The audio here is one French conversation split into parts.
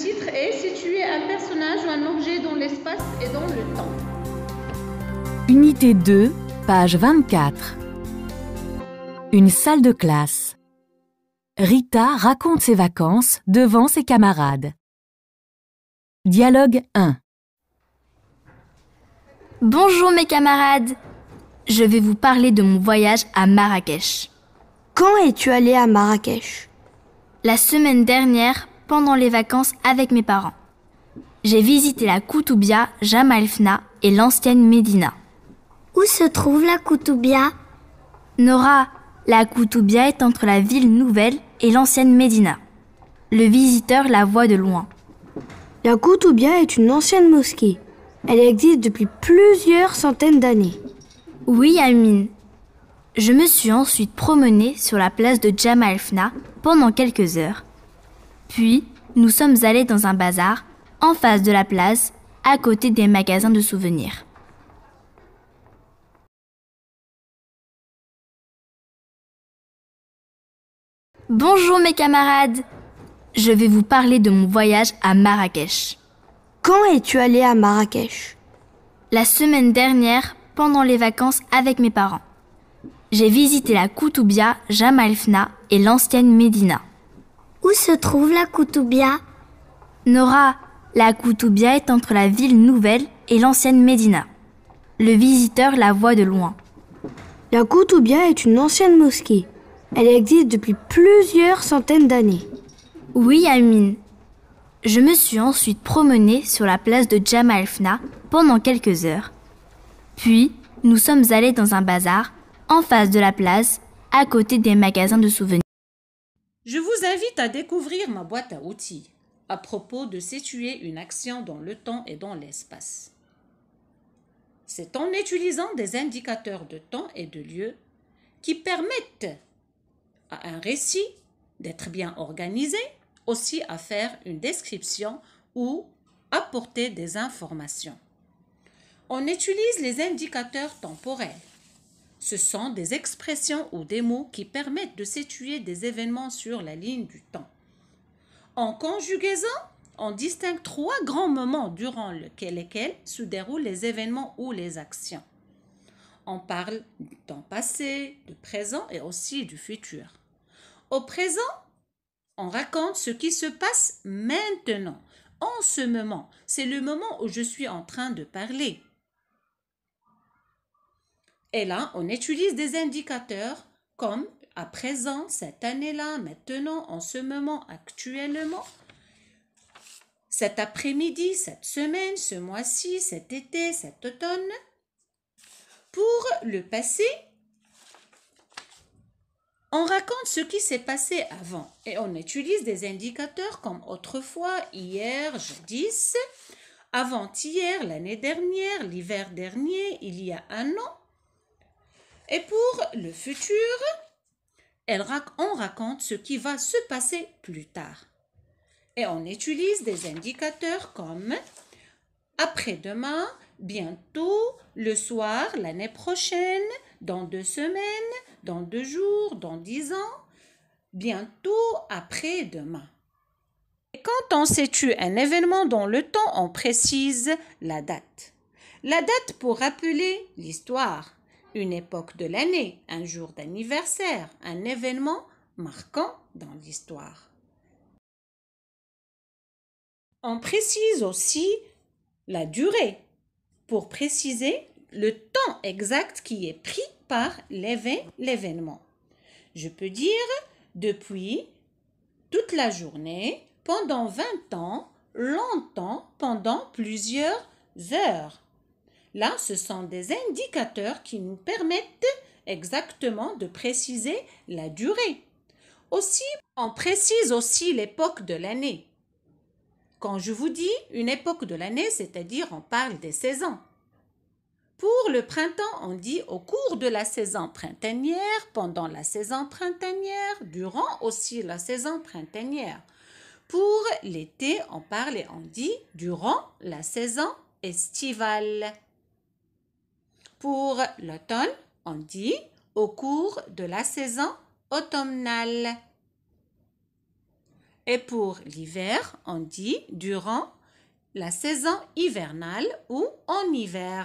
titre est Situer un personnage ou un objet dans l'espace et dans le temps. Unité 2, page 24. Une salle de classe. Rita raconte ses vacances devant ses camarades. Dialogue 1. Bonjour mes camarades. Je vais vous parler de mon voyage à Marrakech. Quand es-tu allé à Marrakech La semaine dernière pendant les vacances avec mes parents. J'ai visité la Koutoubia, Jamalfna et l'ancienne Médina. Où se trouve la Koutoubia Nora, la Koutoubia est entre la ville nouvelle et l'ancienne Médina. Le visiteur la voit de loin. La Koutoubia est une ancienne mosquée. Elle existe depuis plusieurs centaines d'années. Oui, Amine. Je me suis ensuite promenée sur la place de Jamalfna pendant quelques heures. Puis, nous sommes allés dans un bazar, en face de la place, à côté des magasins de souvenirs. Bonjour mes camarades Je vais vous parler de mon voyage à Marrakech. Quand es-tu allé à Marrakech La semaine dernière, pendant les vacances avec mes parents. J'ai visité la Koutoubia, Fna et l'ancienne Médina. Où se trouve la Koutoubia Nora, la Koutoubia est entre la ville nouvelle et l'ancienne Médina. Le visiteur la voit de loin. La Koutoubia est une ancienne mosquée. Elle existe depuis plusieurs centaines d'années. Oui, Amine. Je me suis ensuite promenée sur la place de el Fna pendant quelques heures. Puis, nous sommes allés dans un bazar, en face de la place, à côté des magasins de souvenirs vous invite à découvrir ma boîte à outils à propos de situer une action dans le temps et dans l'espace. C'est en utilisant des indicateurs de temps et de lieu qui permettent à un récit d'être bien organisé, aussi à faire une description ou apporter des informations. On utilise les indicateurs temporels ce sont des expressions ou des mots qui permettent de situer des événements sur la ligne du temps. En conjugaison, on distingue trois grands moments durant lesquels se déroulent les événements ou les actions. On parle du temps passé, du présent et aussi du futur. Au présent, on raconte ce qui se passe maintenant, en ce moment. C'est le moment où je suis en train de parler. Et là, on utilise des indicateurs comme à présent, cette année-là, maintenant, en ce moment, actuellement, cet après-midi, cette semaine, ce mois-ci, cet été, cet automne. Pour le passé, on raconte ce qui s'est passé avant et on utilise des indicateurs comme autrefois, hier, jadis, avant-hier, l'année dernière, l'hiver dernier, il y a un an. Et pour le futur, on raconte ce qui va se passer plus tard. Et on utilise des indicateurs comme après-demain, bientôt, le soir, l'année prochaine, dans deux semaines, dans deux jours, dans dix ans, bientôt, après-demain. Et quand on situe un événement dans le temps, on précise la date. La date pour rappeler l'histoire, une époque de l'année, un jour d'anniversaire, un événement marquant dans l'histoire. On précise aussi la durée pour préciser le temps exact qui est pris par l'événement. Je peux dire depuis toute la journée, pendant 20 ans, longtemps, pendant plusieurs heures. Là, ce sont des indicateurs qui nous permettent exactement de préciser la durée. Aussi, on précise aussi l'époque de l'année. Quand je vous dis une époque de l'année, c'est-à-dire on parle des saisons. Pour le printemps, on dit au cours de la saison printanière, pendant la saison printanière, durant aussi la saison printanière. Pour l'été, on parle et on dit durant la saison estivale. Pour l'automne, on dit au cours de la saison automnale. Et pour l'hiver, on dit durant la saison hivernale ou en hiver.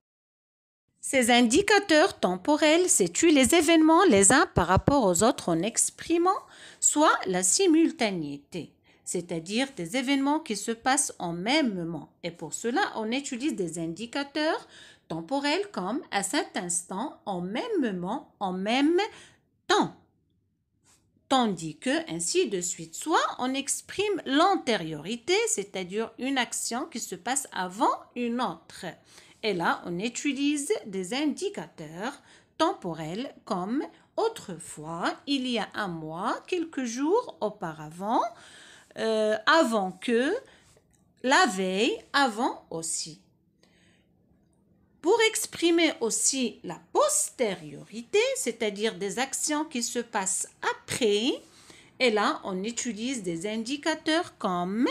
Ces indicateurs temporels situent les événements les uns par rapport aux autres en exprimant soit la simultanéité, c'est-à-dire des événements qui se passent en même moment. Et pour cela, on utilise des indicateurs Temporel comme à cet instant, en même moment, en même temps. Tandis que, ainsi de suite, soit on exprime l'antériorité, c'est-à-dire une action qui se passe avant une autre. Et là, on utilise des indicateurs temporels comme autrefois, il y a un mois, quelques jours auparavant, euh, avant que, la veille, avant aussi pour exprimer aussi la postériorité, c'est-à-dire des actions qui se passent après. Et là, on utilise des indicateurs comme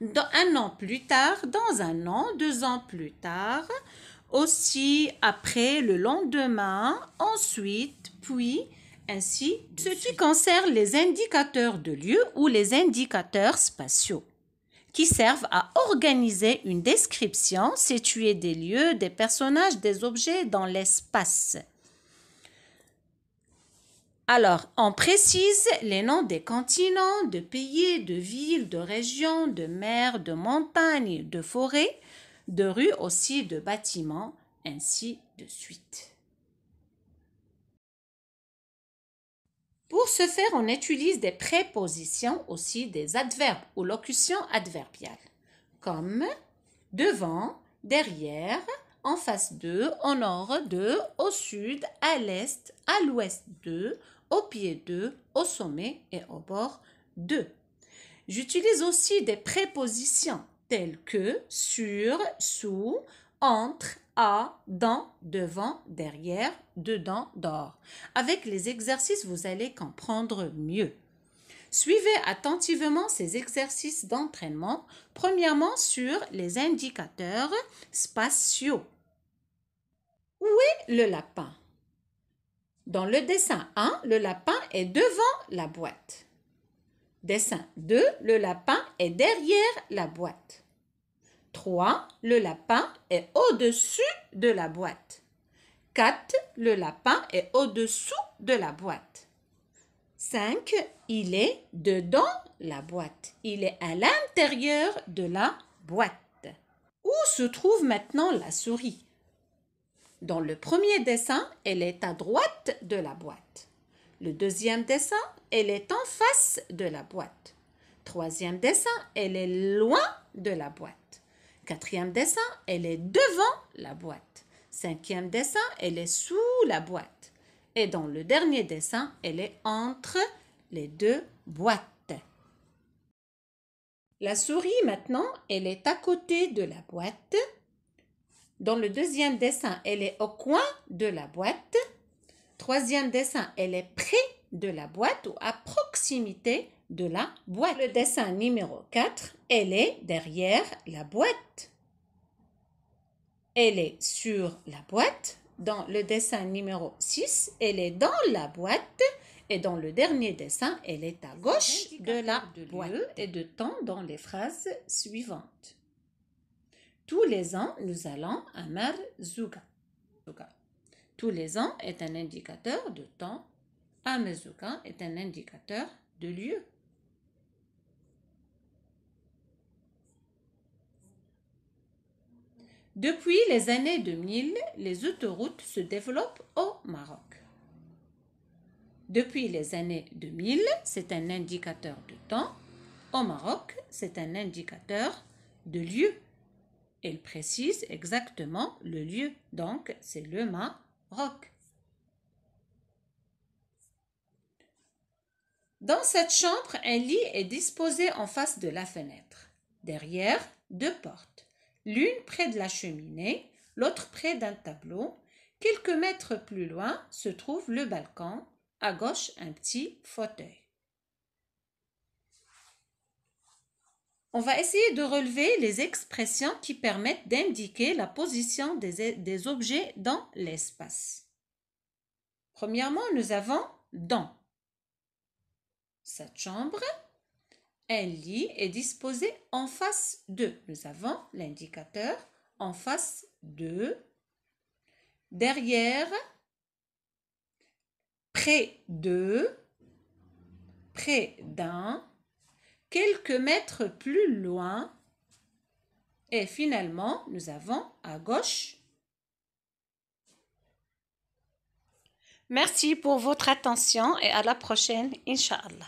dans un an plus tard, dans un an, deux ans plus tard, aussi après, le lendemain, ensuite, puis, ainsi. Ce qui concerne les indicateurs de lieu ou les indicateurs spatiaux qui servent à organiser une description située des lieux, des personnages, des objets dans l'espace. Alors, on précise les noms des continents, de pays, de villes, de régions, de mers, de montagnes, de forêts, de rues aussi, de bâtiments, ainsi de suite. Pour ce faire, on utilise des prépositions, aussi des adverbes ou locutions adverbiales, comme devant, derrière, en face de, au nord de, au sud, à l'est, à l'ouest de, au pied de, au sommet et au bord de. J'utilise aussi des prépositions telles que sur, sous, entre, à, dans, devant, derrière, dedans, dehors. Avec les exercices, vous allez comprendre mieux. Suivez attentivement ces exercices d'entraînement, premièrement sur les indicateurs spatiaux. Où est le lapin Dans le dessin 1, le lapin est devant la boîte. Dessin 2, le lapin est derrière la boîte. 3. Le lapin est au-dessus de la boîte. 4. Le lapin est au-dessous de la boîte. 5. Il est dedans la boîte. Il est à l'intérieur de la boîte. Où se trouve maintenant la souris Dans le premier dessin, elle est à droite de la boîte. Le deuxième dessin, elle est en face de la boîte. Troisième dessin, elle est loin de la boîte. Quatrième dessin, elle est devant la boîte. Cinquième dessin, elle est sous la boîte. Et dans le dernier dessin, elle est entre les deux boîtes. La souris maintenant, elle est à côté de la boîte. Dans le deuxième dessin, elle est au coin de la boîte. Troisième dessin, elle est près de la boîte ou à proximité de la boîte. Le dessin numéro 4, elle est derrière la boîte. Elle est sur la boîte. Dans le dessin numéro 6, elle est dans la boîte. Et dans le dernier dessin, elle est à gauche de la de boîte. et de temps dans les phrases suivantes. Tous les ans, nous allons à Marzouga. Tous les ans est un indicateur de temps Amezuka est un indicateur de lieu. Depuis les années 2000, les autoroutes se développent au Maroc. Depuis les années 2000, c'est un indicateur de temps. Au Maroc, c'est un indicateur de lieu. Elle précise exactement le lieu, donc c'est le Maroc. Dans cette chambre, un lit est disposé en face de la fenêtre. Derrière, deux portes, l'une près de la cheminée, l'autre près d'un tableau. Quelques mètres plus loin se trouve le balcon, à gauche un petit fauteuil. On va essayer de relever les expressions qui permettent d'indiquer la position des, objets dans l'espace. Premièrement, nous avons dans cette chambre, un lit est disposé en face de. Nous avons l'indicateur en face de, derrière, près de, près d'un, quelques mètres plus loin. Et finalement, nous avons à gauche Merci pour votre attention et à la prochaine, Inch'Allah.